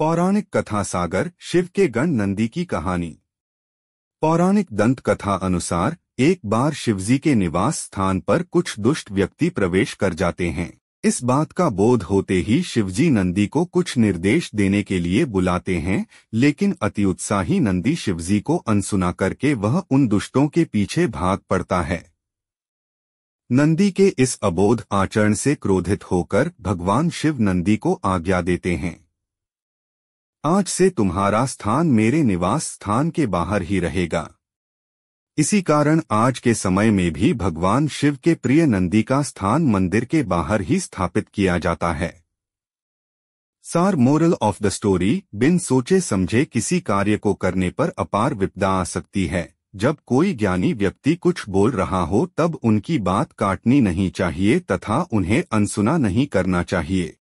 पौराणिक कथा सागर शिव के गण नंदी की कहानी पौराणिक दंत कथा अनुसार एक बार शिवजी के निवास स्थान पर कुछ दुष्ट व्यक्ति प्रवेश कर जाते हैं इस बात का बोध होते ही शिवजी नंदी को कुछ निर्देश देने के लिए बुलाते हैं लेकिन अति उत्साही नंदी शिवजी को अनसुना करके वह उन दुष्टों के पीछे भाग पड़ता है नंदी के इस अबोध आचरण से क्रोधित होकर भगवान शिव नंदी को आज्ञा देते हैं आज से तुम्हारा स्थान मेरे निवास स्थान के बाहर ही रहेगा इसी कारण आज के समय में भी भगवान शिव के प्रिय नंदी का स्थान मंदिर के बाहर ही स्थापित किया जाता है सार मोरल ऑफ द स्टोरी बिन सोचे समझे किसी कार्य को करने पर अपार विपदा आ सकती है जब कोई ज्ञानी व्यक्ति कुछ बोल रहा हो तब उनकी बात काटनी नहीं चाहिए तथा उन्हें अनसुना नहीं करना चाहिए